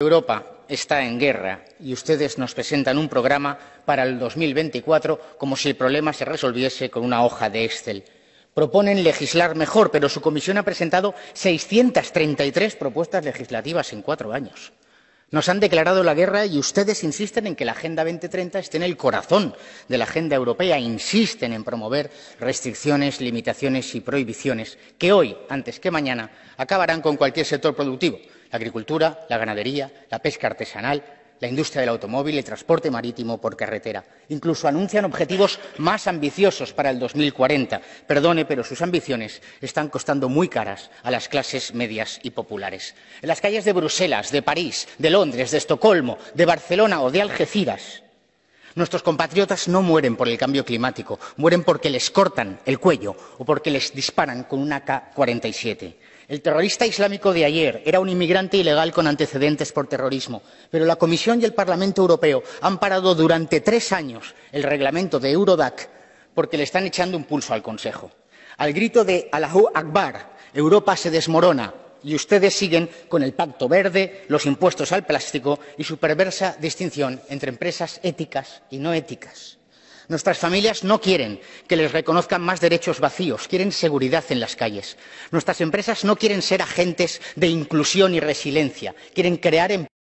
Europa está en guerra y ustedes nos presentan un programa para el 2024 como si el problema se resolviese con una hoja de Excel. Proponen legislar mejor, pero su comisión ha presentado 633 propuestas legislativas en cuatro años. Nos han declarado la guerra y ustedes insisten en que la Agenda 2030 esté en el corazón de la agenda europea, insisten en promover restricciones, limitaciones y prohibiciones que hoy, antes que mañana, acabarán con cualquier sector productivo la agricultura, la ganadería, la pesca artesanal, la industria del automóvil, y el transporte marítimo por carretera. Incluso anuncian objetivos más ambiciosos para el 2040. Perdone, pero sus ambiciones están costando muy caras a las clases medias y populares. En las calles de Bruselas, de París, de Londres, de Estocolmo, de Barcelona o de Algeciras, Nuestros compatriotas no mueren por el cambio climático, mueren porque les cortan el cuello o porque les disparan con una AK-47. El terrorista islámico de ayer era un inmigrante ilegal con antecedentes por terrorismo, pero la Comisión y el Parlamento Europeo han parado durante tres años el reglamento de Eurodac porque le están echando un pulso al Consejo. Al grito de Allahu Akbar, Europa se desmorona, y ustedes siguen con el pacto verde los impuestos al plástico y su perversa distinción entre empresas éticas y no éticas. Nuestras familias no quieren que les reconozcan más derechos vacíos, quieren seguridad en las calles. Nuestras empresas no quieren ser agentes de inclusión y resiliencia, quieren crear